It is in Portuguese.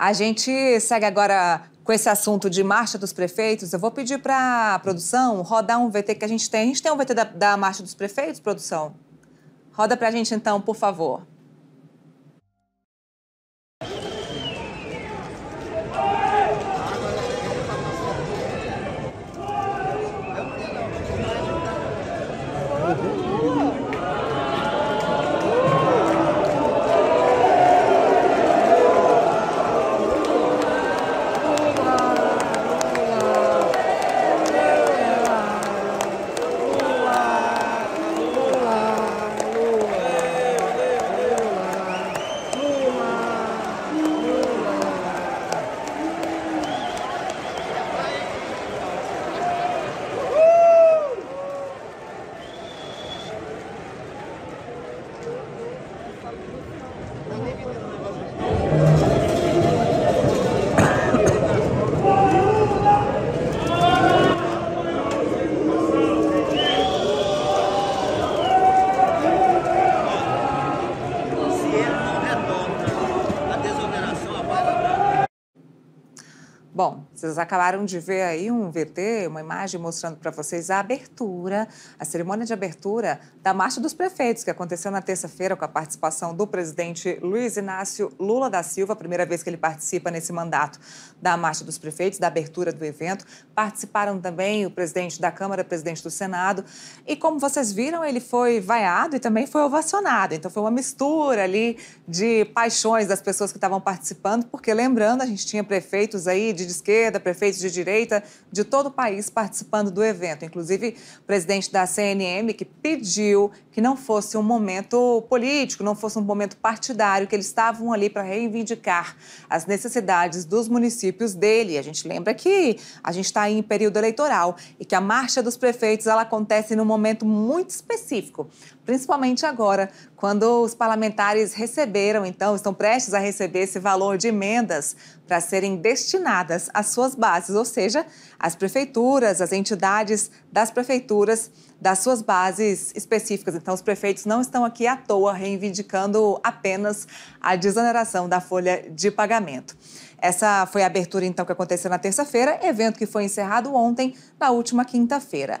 A gente segue agora com esse assunto de marcha dos prefeitos. Eu vou pedir para a produção rodar um VT que a gente tem. A gente tem um VT da, da marcha dos prefeitos, produção? Roda para a gente então, por favor. Bom, vocês acabaram de ver aí um VT, uma imagem mostrando para vocês a abertura, a cerimônia de abertura da Marcha dos Prefeitos, que aconteceu na terça-feira com a participação do presidente Luiz Inácio Lula da Silva, primeira vez que ele participa nesse mandato da Marcha dos Prefeitos, da abertura do evento. Participaram também o presidente da Câmara, o presidente do Senado. E como vocês viram, ele foi vaiado e também foi ovacionado. Então foi uma mistura ali de paixões das pessoas que estavam participando, porque lembrando, a gente tinha prefeitos aí de de esquerda, prefeitos de direita de todo o país participando do evento. Inclusive, o presidente da CNM, que pediu que não fosse um momento político, não fosse um momento partidário, que eles estavam ali para reivindicar as necessidades dos municípios dele. A gente lembra que a gente está em período eleitoral e que a marcha dos prefeitos ela acontece num momento muito específico, principalmente agora, quando os parlamentares receberam, então, estão prestes a receber esse valor de emendas para serem destinadas às suas bases, ou seja, às prefeituras, às entidades das prefeituras das suas bases específicas. Então, os prefeitos não estão aqui à toa reivindicando apenas a desoneração da folha de pagamento. Essa foi a abertura, então, que aconteceu na terça-feira, evento que foi encerrado ontem, na última quinta-feira.